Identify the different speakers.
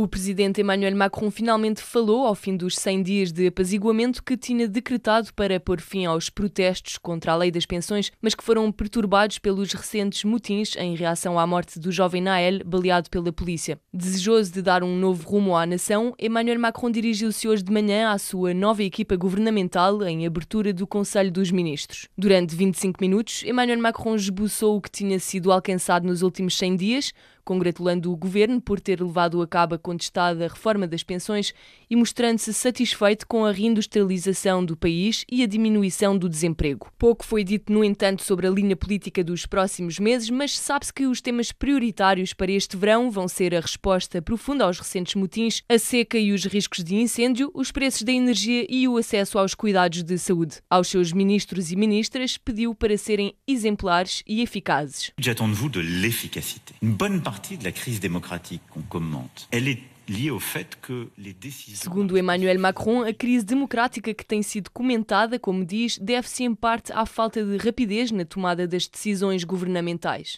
Speaker 1: O presidente Emmanuel Macron finalmente falou, ao fim dos 100 dias de apaziguamento que tinha decretado para pôr fim aos protestos contra a lei das pensões, mas que foram perturbados pelos recentes motins em reação à morte do jovem Nael, baleado pela polícia. Desejoso de dar um novo rumo à nação, Emmanuel Macron dirigiu-se hoje de manhã à sua nova equipa governamental em abertura do Conselho dos Ministros. Durante 25 minutos, Emmanuel Macron esboçou o que tinha sido alcançado nos últimos 100 dias, congratulando o governo por ter levado a cabo a contestada reforma das pensões e mostrando-se satisfeito com a reindustrialização do país e a diminuição do desemprego. Pouco foi dito, no entanto, sobre a linha política dos próximos meses, mas sabe-se que os temas prioritários para este verão vão ser a resposta profunda aos recentes motins, a seca e os riscos de incêndio, os preços da energia e o acesso aos cuidados de saúde. Aos seus ministros e ministras, pediu para serem exemplares e eficazes.
Speaker 2: J'attends de vous de l'efficacité. Une bonne partie de la crise démocratique qu'on commente, elle est
Speaker 1: Segundo Emmanuel Macron, a crise democrática que tem sido comentada, como diz, deve-se em parte à falta de rapidez na tomada das decisões governamentais.